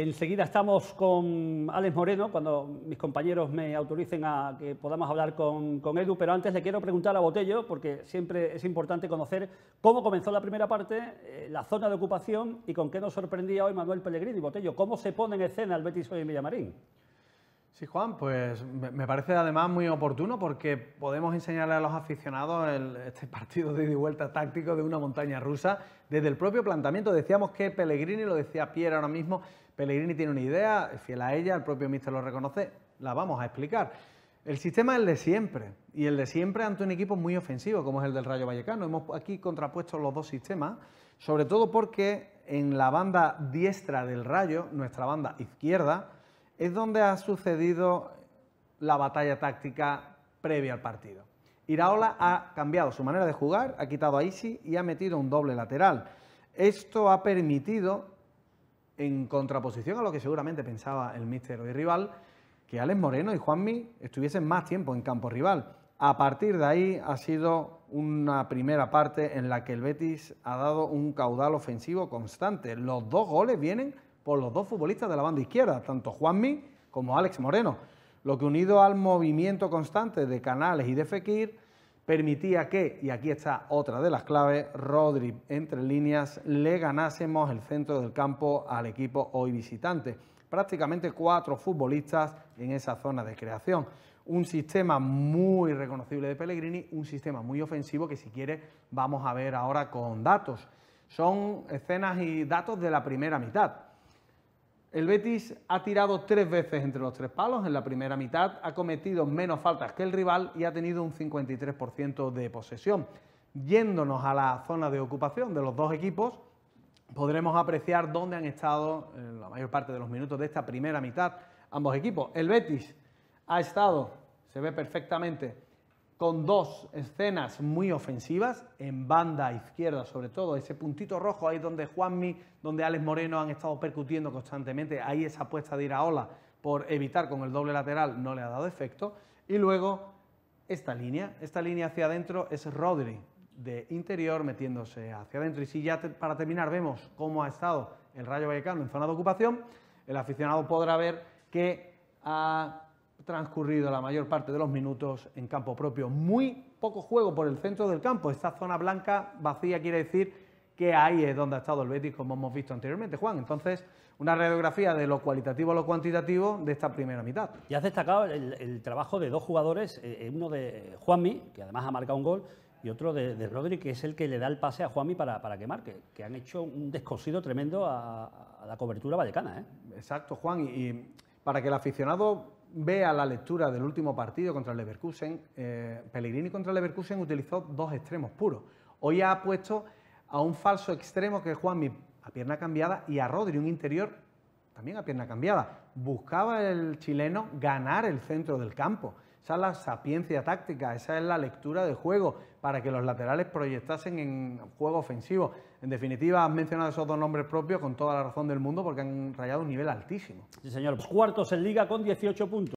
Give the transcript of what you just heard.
Enseguida estamos con Alex Moreno, cuando mis compañeros me autoricen a que podamos hablar con, Edu, pero antes le quiero preguntar a Botello, porque siempre es importante conocer cómo comenzó la primera parte, eh, la zona de ocupación y con qué nos sorprendía hoy Manuel Pellegrini. Botello, ¿cómo se pone en escena el Betis hoy en Villamarín? Sí, Juan, pues me parece además muy oportuno porque podemos enseñarle a los aficionados este partido de ida y vuelta táctico de una montaña rusa desde el propio planteamiento. Decíamos que Pellegrini, lo decía Pierre ahora mismo, Pellegrini tiene una idea, fiel a ella, el propio míster lo reconoce, la vamos a explicar. El sistema es el de siempre y el de siempre ante un equipo muy ofensivo como es el del Rayo Vallecano. Hemos aquí contrapuesto los dos sistemas, sobre todo porque en la banda diestra del Rayo, nuestra banda izquierda, es donde ha sucedido la batalla táctica previa al partido. Iraola ha cambiado su manera de jugar, ha quitado a Isi y ha metido un doble lateral. Esto ha permitido, en contraposición a lo que seguramente pensaba el míster y rival, que Alex Moreno y Juanmi estuviesen más tiempo en campo rival. A partir de ahí ha sido una primera parte en la que el Betis ha dado un caudal ofensivo constante. Los dos goles vienen por los dos futbolistas de la banda izquierda, tanto Juanmi como Alex Moreno, lo que unido al movimiento constante de Canales y de Fekir permitía que, y aquí está otra de las claves, Rodri entre líneas le ganásemos el centro del campo al equipo hoy visitante. Prácticamente cuatro futbolistas en esa zona de creación un sistema muy reconocible de Pellegrini, un sistema muy ofensivo que si quiere vamos a ver ahora con datos. Son escenas y datos de la primera mitad. El Betis ha tirado tres veces entre los tres palos. En la primera mitad ha cometido menos faltas que el rival y ha tenido un 53% de posesión. Yéndonos a la zona de ocupación de los dos equipos, podremos apreciar dónde han estado en eh, la mayor parte de los minutos de esta primera mitad ambos equipos. El Betis ha estado, se ve perfectamente, con dos escenas muy ofensivas, en banda izquierda sobre todo, ese puntito rojo ahí donde Juanmi, donde Alex Moreno han estado percutiendo constantemente, ahí esa apuesta de ir a ola por evitar con el doble lateral no le ha dado efecto, y luego esta línea, esta línea hacia adentro es Rodri, de interior metiéndose hacia adentro, y si ya para terminar vemos cómo ha estado el Rayo Vallecano en zona de ocupación, el aficionado podrá ver que ha transcurrido la mayor parte de los minutos en campo propio. Muy poco juego por el centro del campo. Esta zona blanca vacía quiere decir que ahí es donde ha estado el Betis, como hemos visto anteriormente, Juan. Entonces, una radiografía de lo cualitativo a lo cuantitativo de esta primera mitad. Y has destacado el, trabajo de dos jugadores, eh, eh, uno de Juanmi, que además ha marcado un gol, y otro de, de, Rodri, que es el que le da el pase a Juanmi para, para que marque, que han hecho un descosido tremendo a, la cobertura vallecana. ¿eh? Exacto, Juan, y para que el aficionado vea la lectura del último partido contra el Leverkusen, eh, Pellegrini contra el Leverkusen utilizó dos extremos puros. Hoy ha puesto a un falso extremo que es Juanmi a pierna cambiada y a Rodri, un interior también a pierna cambiada. Buscaba el chileno ganar el centro del campo. Esa es la sapiencia táctica, esa es la lectura de juego para que los laterales proyectasen en juego ofensivo. En definitiva, has mencionado esos dos nombres propios con toda la razón del mundo porque han rayado un nivel altísimo. Sí, señor. Cuartos en liga con 18 puntos.